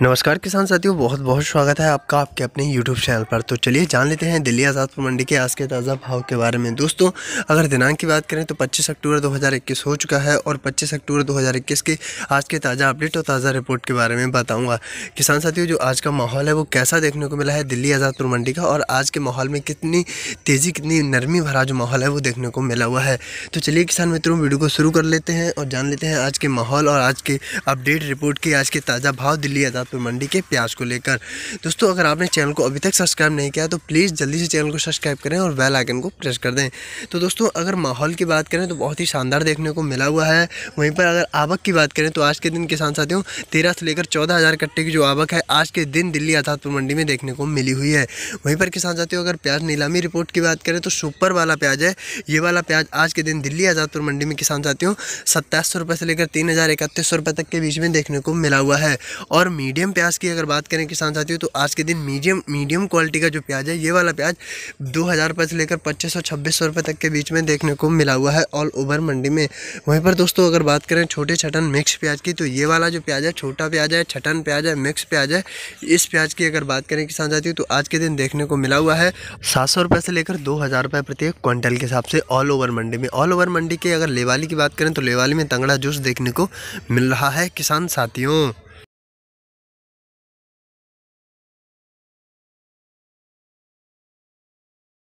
नमस्कार किसान साथियों बहुत बहुत स्वागत है आपका आपके अपने यूट्यूब चैनल पर तो चलिए जान लेते हैं दिल्ली आज़ादपुर मंडी के आज के ताज़ा भाव के बारे में दोस्तों अगर दिनांक की बात करें तो 25 अक्टूबर 2021 हो चुका है और 25 अक्टूबर 2021 के आज के ताज़ा अपडेट और ताज़ा रिपोर्ट के बारे में बताऊँगा किसान साथियों जो आज का माहौल है वो कैसा देखने को मिला है दिल्ली आज़ादपुर मंडी का और आज के माहौल में कितनी तेज़ी कितनी नरमी भरा जो माहौल है वो देखने को मिला हुआ है तो चलिए किसान मित्रों वीडियो को शुरू कर लेते हैं और जान लेते हैं आज के माहौल और आज के अपडेट रिपोर्ट के आज के ताज़ा भाव दिल्ली आज़ाद शाहजादपुर मंडी के प्याज को लेकर दोस्तों अगर आपने चैनल को अभी तक सब्सक्राइब नहीं किया तो प्लीज़ जल्दी से चैनल को सब्सक्राइब करें और बेल आइकन को प्रेस कर दें तो दोस्तों अगर माहौल की बात करें तो बहुत ही शानदार देखने को मिला हुआ है वहीं पर अगर आवक की बात करें तो आज के दिन किसान साथियों तेरह से लेकर चौदह हज़ार कट्टे की जो आवक है आज के दिन दिल्ली आज़ादपुर मंडी में देखने को मिली हुई है वहीं पर किसान साथियों अगर प्याज नीलामी रिपोर्ट की बात करें तो सुपर वाला प्याज है ये वाला प्याज आज के दिन दिल्ली आज़ादपुर मंडी में किसान साथियों सत्ताईस सौ से लेकर तीन हज़ार इकतीस सौ तक के बीच में देखने को मिला हुआ है और मीट मीडियम प्याज की अगर बात करें किसान साथियों तो आज के दिन मीडियम मीडियम क्वालिटी का जो प्याज है ये वाला प्याज दो हज़ार रुपये से लेकर पच्चीस सौ छब्बीस सौ रुपये तक के बीच में देखने को मिला हुआ है ऑल ओवर मंडी में वहीं पर दोस्तों अगर बात करें छोटे छटन मिक्स प्याज की तो ये वाला जो प्याज है छोटा प्याज है छटन प्याज है मिक्स प्याज है इस प्याज की अगर बात करें किसान साथियों तो आज के दिन देखने को मिला हुआ है सात सौ रुपये से लेकर दो हज़ार रुपये प्रत्येक क्विंटल के हिसाब से ऑल ओवर मंडी में ऑल ओवर मंडी के अगर लेवाली की बात करें तो लेवाली में तंगड़ा जूस देखने को मिल रहा है किसान साथियों